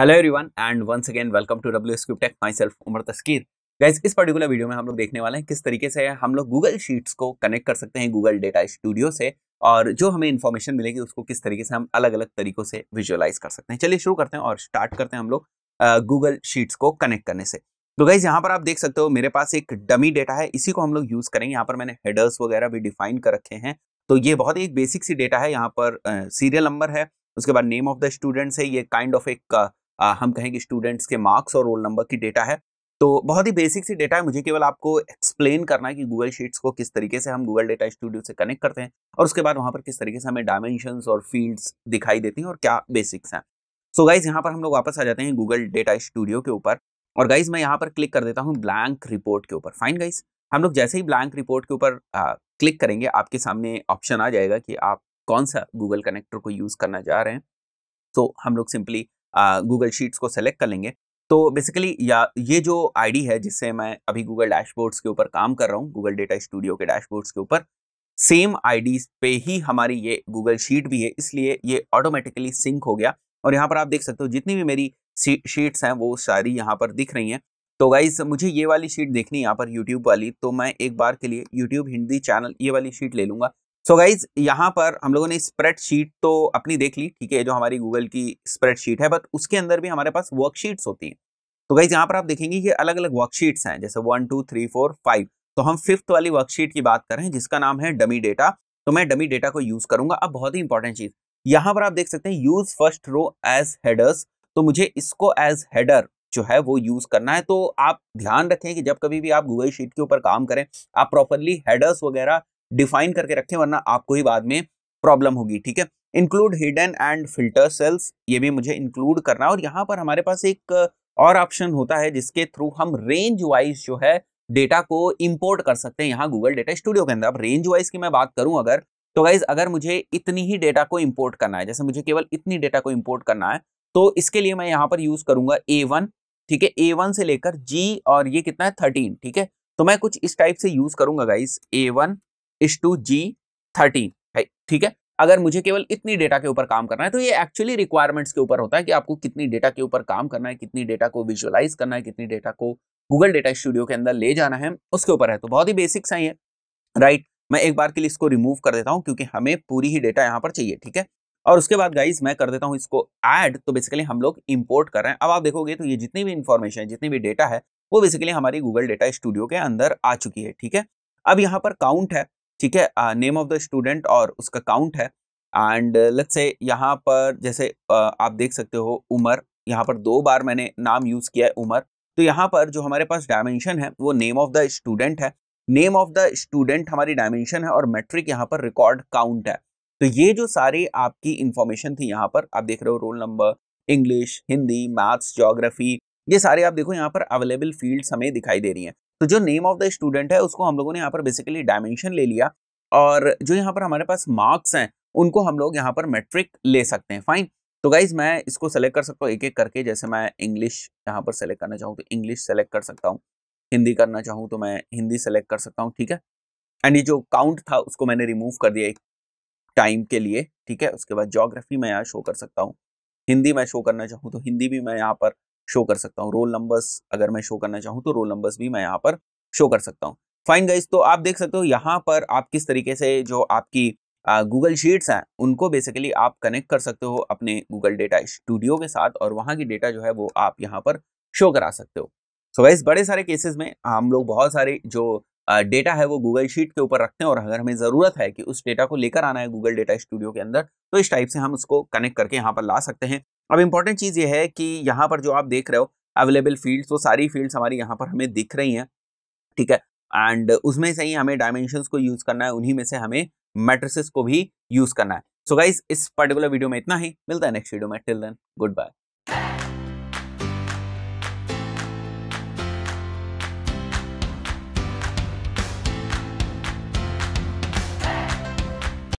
hello everyone and once again welcome to W S take my self Umar तस्कीर guys इस particular video में हम लोग देखने वाले हैं किस तरीके से हम लोग गूगल शीट्स को कनेक्ट कर सकते हैं गूगल डेटा स्टूडियो से और जो हमें इन्फॉर्मेशन मिलेगी उसको किस तरीके से हम अलग अलग तरीकों से विजुअलाइज कर सकते हैं चलिए शुरू करते हैं और स्टार्ट करते हैं हम लोग गूगल शीट्स को कनेक्ट करने से तो गाइज यहाँ पर आप देख सकते हो मेरे पास एक डमी डेटा है इसी को हम लोग यूज़ करेंगे यहाँ पर मैंने हेडर्स वगैरह भी डिफाइन कर रखे हैं तो ये बहुत ही एक बेसिक सी डेटा है यहाँ पर सीरियल नंबर है उसके बाद नेम ऑफ द स्टूडेंट्स है ये काइंड ऑफ एक आ, हम कहेंगे स्टूडेंट्स के मार्क्स और रोल नंबर की डेटा है तो बहुत ही बेसिक सी डेटा है मुझे केवल आपको एक्सप्लेन करना है कि गूगल शीट्स को किस तरीके से हम गूगल डेटा स्टूडियो से कनेक्ट करते हैं और उसके बाद वहाँ पर किस तरीके से हमें डायमेंशन और फील्ड्स दिखाई देती हैं और क्या बेसिक्स हैं सो गाइज यहाँ पर हम लोग वापस आ जाते हैं गूगल डेटा स्टूडियो के ऊपर और गाइज मैं यहाँ पर क्लिक कर देता हूँ ब्लैंक रिपोर्ट के ऊपर फाइन गाइज हम लोग जैसे ही ब्लैंक रिपोर्ट के ऊपर क्लिक करेंगे आपके सामने ऑप्शन आ जाएगा कि आप कौन सा गूगल कनेक्टर को यूज़ करना चाह रहे हैं तो हम लोग सिंपली गूगल शीट्स को सेलेक्ट कर लेंगे तो बेसिकली या ये जो आईडी है जिससे मैं अभी गूगल डैशबोर्ड्स के ऊपर काम कर रहा हूँ गूगल डेटा स्टूडियो के डैशबोर्ड्स के ऊपर सेम आई पे ही हमारी ये गूगल शीट भी है इसलिए ये ऑटोमेटिकली सिंक हो गया और यहाँ पर आप देख सकते हो जितनी भी मेरी शीट्स हैं वो सारी यहाँ पर दिख रही हैं तो गाइज मुझे ये वाली शीट देखनी यहाँ पर यूट्यूब वाली तो मैं एक बार के लिए यूट्यूब हिंदी चैनल ये वाली शीट ले लूँगा सो गाइज यहाँ पर हम लोगों ने स्प्रेडशीट तो अपनी देख ली ठीक है जो हमारी गूगल की स्प्रेडशीट है बट उसके अंदर भी हमारे पास वर्कशीट्स होती हैं तो गाइज यहाँ पर आप देखेंगे कि अलग अलग वर्कशीट्स हैं जैसे one two three four five तो हम फिफ्थ वाली वर्कशीट की बात करें जिसका नाम है डमी डेटा तो मैं डमी डेटा को यूज करूंगा अब बहुत ही इंपॉर्टेंट चीज यहाँ पर आप देख सकते हैं use first row as headers तो मुझे इसको एज हेडर जो है वो यूज करना है तो आप ध्यान रखें कि जब कभी भी आप गूगल शीट के ऊपर काम करें आप प्रॉपरली हेडर्स वगैरह डिफाइन करके रखें वरना आपको ही बाद में प्रॉब्लम होगी ठीक है include hidden and filter cells ये भी मुझे इंक्लूड करना और यहाँ पर हमारे पास एक और ऑप्शन होता है जिसके थ्रू हम रेंज वाइज जो है डेटा को इंपोर्ट कर सकते हैं यहाँ गूगल डेटा स्टूडियो के अंदर अब रेंज वाइज की मैं बात करूँ अगर तो गाइज अगर मुझे इतनी ही डेटा को इम्पोर्ट करना है जैसे मुझे केवल इतनी डेटा को इम्पोर्ट करना है तो इसके लिए मैं यहाँ पर यूज़ करूंगा ए वन ठीक है ए वन से लेकर जी और ये कितना है थर्टीन ठीक है तो मैं कुछ इस टाइप से यूज़ करूंगा guys A one is to G thirteen ठीक है अगर मुझे केवल इतनी डेटा के ऊपर काम करना है तो ये एक्चुअली रिक्वायरमेंट्स के ऊपर होता है कि आपको कितनी डेटा के ऊपर काम करना है कितनी डेटा को विजुअलाइज करना है कितनी डेटा को गूगल डेटा स्टूडियो के अंदर ले जाना है उसके ऊपर है तो बहुत ही बेसिक्स है ये राइट मैं एक बार के लिए इसको रिमूव कर देता हूँ क्योंकि हमें पूरी ही डेटा यहाँ पर चाहिए ठीक है और उसके बाद गाइज मैं कर देता हूँ इसको ऐड तो बेसिकली हम लोग इम्पोर्ट कर रहे हैं अब आप देखोगे तो ये जितनी भी इन्फॉर्मेशन है जितनी भी डेटा है वो बेसिकली हमारी गूगल डेटा स्टूडियो के अंदर आ चुकी है ठीक है अब यहाँ पर काउंट है ठीक है नेम ऑफ द स्टूडेंट और उसका काउंट है एंड लेट से यहाँ पर जैसे uh, आप देख सकते हो उमर यहाँ पर दो बार मैंने नाम यूज़ किया है उमर तो यहाँ पर जो हमारे पास डायमेंशन है वो नेम ऑफ द स्टूडेंट है नेम ऑफ द स्टूडेंट हमारी डायमेंशन है और मेट्रिक यहाँ पर रिकॉर्ड काउंट है तो ये जो सारे आपकी इन्फॉर्मेशन थी यहाँ पर आप देख रहे हो roll number English Hindi maths geography ये सारे आप देखो यहाँ पर अवेलेबल फील्ड हमें दिखाई दे रही हैं तो जो नेम ऑफ द स्टूडेंट है उसको हम लोगों ने यहाँ पर बेसिकली डायमेंशन ले लिया और जो यहाँ पर हमारे पास मार्क्स हैं उनको हम लोग यहाँ पर मेट्रिक ले सकते हैं फाइन तो गाइज मैं इसको सेलेक्ट कर सकता हूँ एक एक करके जैसे मैं इंग्लिश यहाँ पर सेलेक्ट करना चाहूँ तो इंग्लिश सेलेक्ट कर सकता हूँ हिंदी करना चाहूँ तो मैं हिंदी सेलेक्ट कर सकता हूँ ठीक है एंड ये जो काउंट था उसको मैंने रिमूव कर दिया एक टाइम के लिए ठीक है उसके बाद जोग्राफी मैं यहाँ शो कर सकता हूँ हिंदी मैं शो करना चाहूँ तो हिंदी भी मैं यहाँ पर शो कर सकता हूँ रोल नंबर्स अगर मैं शो करना चाहूँ तो रोल नंबर्स भी मैं यहाँ पर शो कर सकता हूँ फाइन गाइज तो आप देख सकते हो यहाँ पर आप किस तरीके से जो आपकी गूगल शीट्स हैं उनको बेसिकली आप कनेक्ट कर सकते हो अपने गूगल डेटा स्टूडियो के साथ और वहाँ की डेटा जो है वो आप यहाँ पर शो करा सकते हो सो so वैसे बड़े सारे केसेस में हम लोग बहुत सारे जो डेटा है वो गूगल शीट के ऊपर रखते हैं और अगर हमें ज़रूरत है कि उस डेटा को लेकर आना है गूगल डेटा स्टूडियो के अंदर तो इस टाइप से हम उसको कनेक्ट करके यहाँ पर ला सकते हैं अब इंपॉर्टेंट चीज़ ये है कि यहाँ पर जो आप देख रहे हो अवेलेबल फील्ड्स वो सारी फील्ड्स हमारी यहाँ पर हमें दिख रही हैं ठीक है एंड उसमें से ही हमें डायमेंशन को यूज़ करना है उन्हीं में से हमें मेट्रिस को भी यूज़ करना है सो so गाइज इस पर्टिकुलर वीडियो में इतना ही मिलता है नेक्स्ट वीडियो में टिल देन गुड बाय